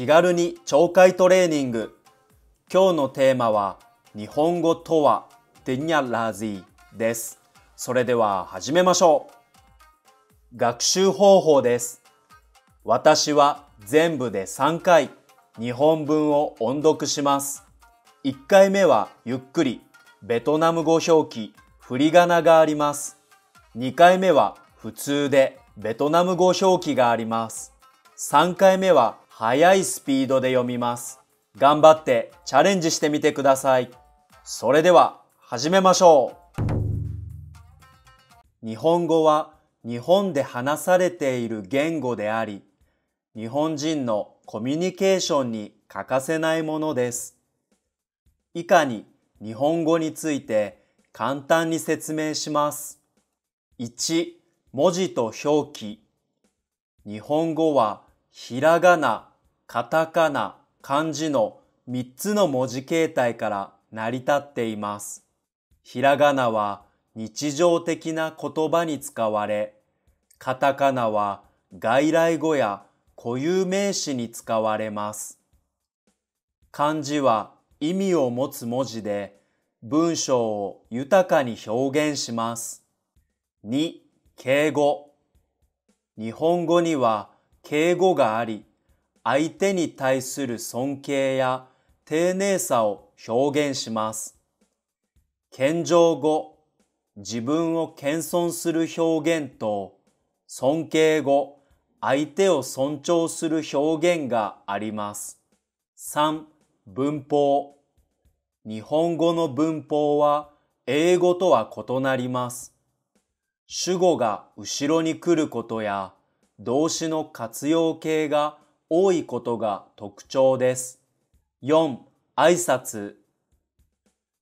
気軽に懲戒トレーニング今日のテーマは日本語とはデニャラジーですそれでは始めましょう学習方法です私は全部で3回日本文を音読します1回目はゆっくりベトナム語表記振り仮名があります2回目は普通でベトナム語表記があります3回目は速いスピードで読みます。頑張ってチャレンジしてみてください。それでは始めましょう。日本語は日本で話されている言語であり、日本人のコミュニケーションに欠かせないものです。以下に日本語について簡単に説明します。1、文字と表記。日本語はひらがな、カタカナ、漢字の3つの文字形態から成り立っています。ひらがなは日常的な言葉に使われ、カタカナは外来語や固有名詞に使われます。漢字は意味を持つ文字で、文章を豊かに表現します。2、敬語。日本語には敬語があり、相手に対する尊敬や丁寧さを表現します。謙譲語、自分を謙遜する表現と、尊敬語、相手を尊重する表現があります。3. 文法。日本語の文法は英語とは異なります。主語が後ろに来ることや動詞の活用形が多いことが特徴です。4. 挨拶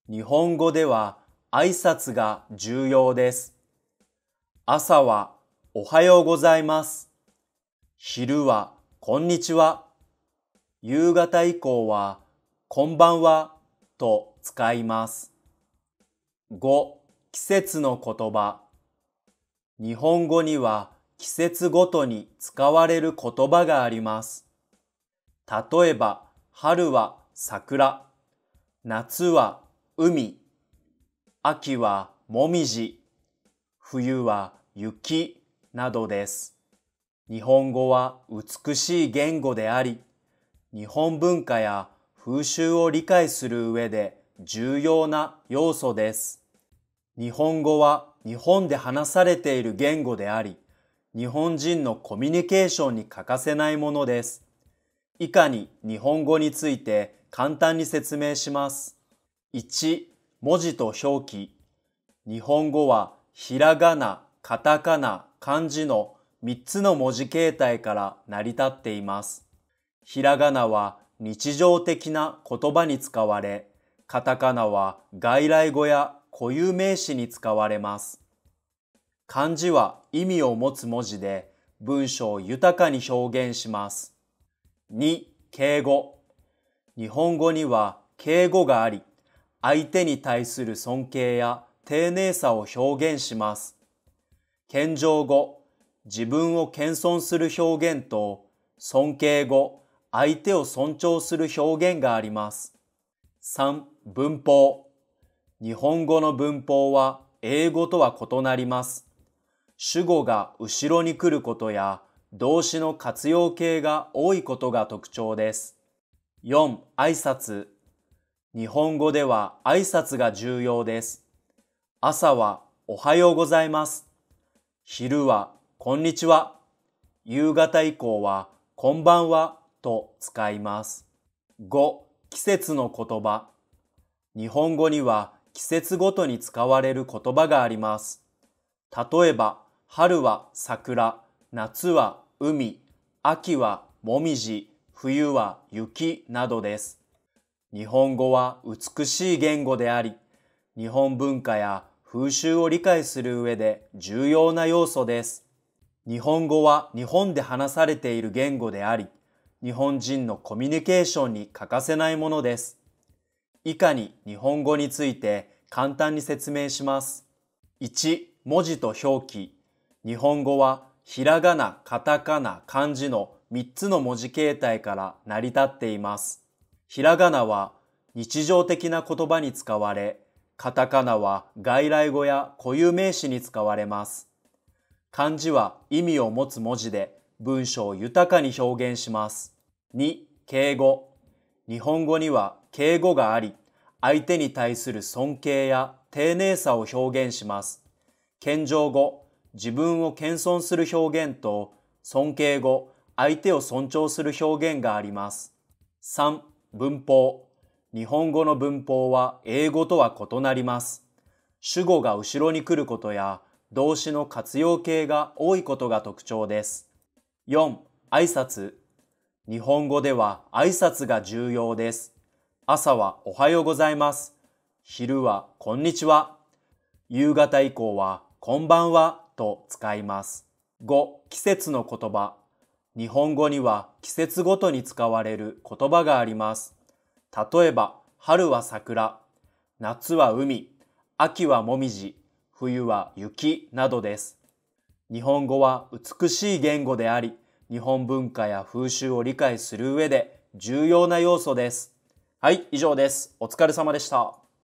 日本語では挨拶が重要です。朝はおはようございます。昼はこんにちは。夕方以降はこんばんはと使います。5. 季節の言葉日本語には季節ごとに使われる言葉があります。例えば、春は桜、夏は海、秋はもみじ、冬は雪などです。日本語は美しい言語であり、日本文化や風習を理解する上で重要な要素です。日本語は日本で話されている言語であり、日本人のコミュニケーションに欠かせないものです。以下に日本語について簡単に説明します。1、文字と表記。日本語はひらがな、カタカナ、漢字の3つの文字形態から成り立っています。ひらがなは日常的な言葉に使われ、カタカナは外来語や固有名詞に使われます。漢字は意味を持つ文字で文章を豊かに表現します。2、敬語。日本語には敬語があり、相手に対する尊敬や丁寧さを表現します。謙譲語、自分を謙遜する表現と、尊敬語、相手を尊重する表現があります。3、文法。日本語の文法は英語とは異なります。主語が後ろに来ることや動詞の活用形が多いことが特徴です。4. 挨拶日本語では挨拶が重要です。朝はおはようございます。昼はこんにちは。夕方以降はこんばんはと使います。5. 季節の言葉日本語には季節ごとに使われる言葉があります。例えば、春は桜、夏は海、秋はもみじ、冬は雪などです。日本語は美しい言語であり、日本文化や風習を理解する上で重要な要素です。日本語は日本で話されている言語であり、日本人のコミュニケーションに欠かせないものです。以下に日本語について簡単に説明します。1、文字と表記。日本語はひらがな、カタカナ、漢字の3つの文字形態から成り立っています。ひらがなは日常的な言葉に使われ、カタカナは外来語や固有名詞に使われます。漢字は意味を持つ文字で文章を豊かに表現します。2、敬語。日本語には敬語があり、相手に対する尊敬や丁寧さを表現します。謙譲語、自分を謙遜する表現と尊敬語、相手を尊重する表現があります。3. 文法。日本語の文法は英語とは異なります。主語が後ろに来ることや動詞の活用形が多いことが特徴です。4. 挨拶。日本語では挨拶が重要です。朝はおはようございます。昼はこんにちは。夕方以降はこんばんはと使います。5、季節の言葉。日本語には季節ごとに使われる言葉があります。例えば、春は桜、夏は海、秋はもみじ、冬は雪などです。日本語は美しい言語であり、日本文化や風習を理解する上で重要な要素です。はい、以上です。お疲れ様でした。